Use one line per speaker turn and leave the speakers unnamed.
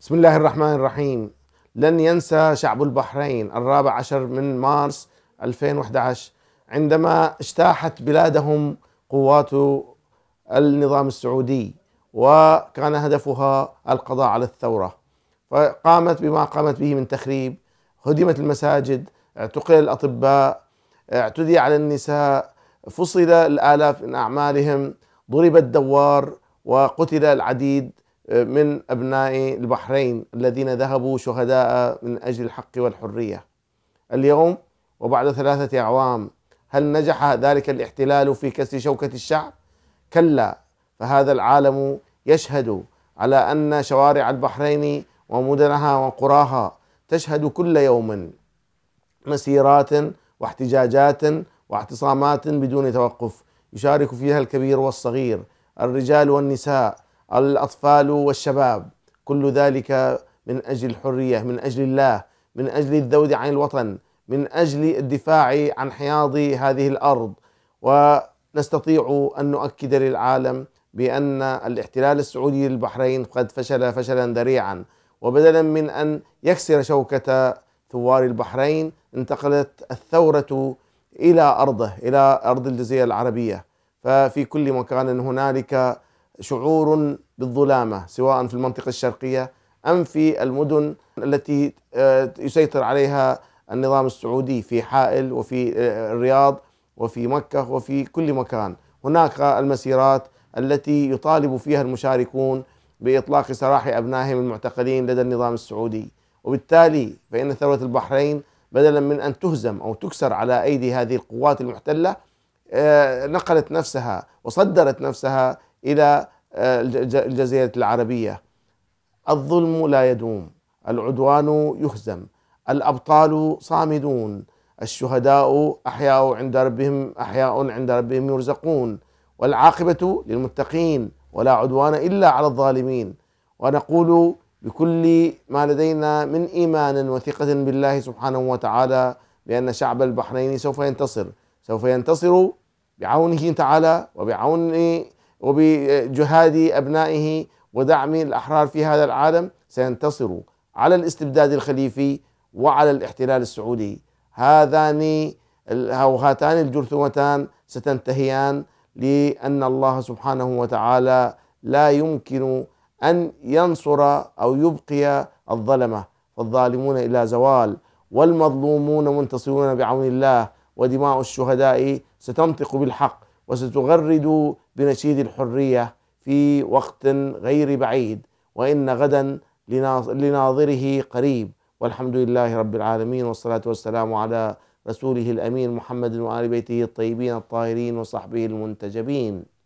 بسم الله الرحمن الرحيم لن ينسى شعب البحرين الرابع عشر من مارس 2011 عندما اجتاحت بلادهم قوات النظام السعودي وكان هدفها القضاء على الثورة فقامت بما قامت به من تخريب هدمت المساجد اعتقل الأطباء اعتدي على النساء فصل الآلاف من أعمالهم ضرب الدوار وقتل العديد من أبناء البحرين الذين ذهبوا شهداء من أجل الحق والحرية اليوم وبعد ثلاثة أعوام هل نجح ذلك الاحتلال في كسر شوكة الشعب؟ كلا فهذا العالم يشهد على أن شوارع البحرين ومدنها وقراها تشهد كل يوم مسيرات واحتجاجات واعتصامات بدون توقف يشارك فيها الكبير والصغير الرجال والنساء الأطفال والشباب كل ذلك من أجل الحرية من أجل الله من أجل الذود عن الوطن من أجل الدفاع عن حياض هذه الأرض ونستطيع أن نؤكد للعالم بأن الاحتلال السعودي للبحرين قد فشل فشلا ذريعا وبدلا من أن يكسر شوكة ثوار البحرين انتقلت الثورة إلى أرضه إلى أرض الجزيرة العربية ففي كل مكان هنالك شعور بالظلامه سواء في المنطقه الشرقيه ام في المدن التي آه، يسيطر عليها النظام السعودي في حائل وفي آه، الرياض وفي مكه وفي كل مكان هناك المسيرات التي يطالب فيها المشاركون باطلاق سراح ابنائهم المعتقلين لدى النظام السعودي وبالتالي فان ثروه البحرين بدلا من ان تهزم او تكسر على ايدي هذه القوات المحتله آه، نقلت نفسها وصدرت نفسها إلى آه، الجزيرة العربية الظلم لا يدوم العدوان يهزم الأبطال صامدون الشهداء أحياء عند ربهم أحياء عند ربهم يرزقون والعاقبة للمتقين ولا عدوان إلا على الظالمين ونقول بكل ما لدينا من إيمان وثقة بالله سبحانه وتعالى بأن شعب البحرين سوف ينتصر سوف ينتصر بعونه تعالى وبعون وبجهاد أبنائه ودعم الأحرار في هذا العالم سينتصروا على الاستبداد الخليفي وعلى الاحتلال السعودي هذان أو هاتان الجرثومتان ستنتهيان لأن الله سبحانه وتعالى لا يمكن أن ينصر أو يبقي الظلمة فالظالمون إلى زوال والمظلومون منتصرون بعون الله ودماء الشهداء ستنطق بالحق وستغرد بنشيد الحرية في وقت غير بعيد وإن غدا لناظره قريب والحمد لله رب العالمين والصلاة والسلام على رسوله الأمين محمد وآل بيته الطيبين الطاهرين وصحبه المنتجبين